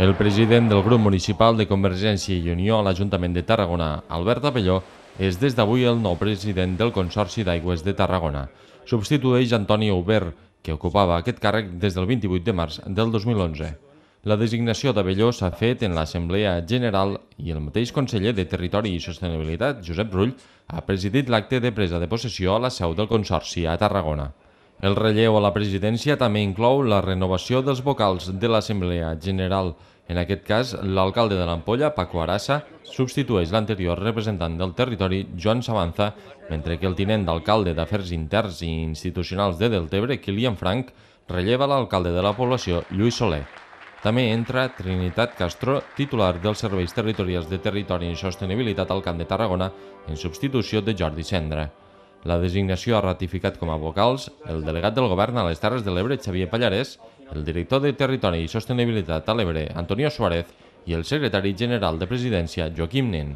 El president del grup municipal de Convergència i Unió a l'Ajuntament de Tarragona, Albert Apelló, és des d'avui el nou president del Consorci d'Aigües de Tarragona. Substitueix Antoni Aubert, que ocupava aquest càrrec des del 28 de març del 2011. La designació d'Avelló s'ha fet en l'Assemblea General i el mateix conseller de Territori i Sostenibilitat, Josep Rull, ha presidit l'acte de presa de possessió a la seu del Consorci a Tarragona. El relleu a la presidència també inclou la renovació dels vocals de l'Assemblea General. En aquest cas, l'alcalde de l'Ampolla, Paco Arassa, substitueix l'anterior representant del territori, Joan Sabanza, mentre que el tinent d'alcalde d'Afers Interns i Institucionals de Deltebre, Kilian Frank, relleva l'alcalde de la població, Lluís Soler. També entra Trinitat Castro, titular dels Serveis Territorials de Territori i Sostenibilitat al Camp de Tarragona, en substitució de Jordi Cendra. La designació ha ratificat com a vocals el delegat del govern a les Terres de l'Ebre, Xavier Pallarès, el director de Territori i Sostenibilitat a l'Ebre, Antonio Suárez, i el secretari general de Presidència, Joaquim Nen.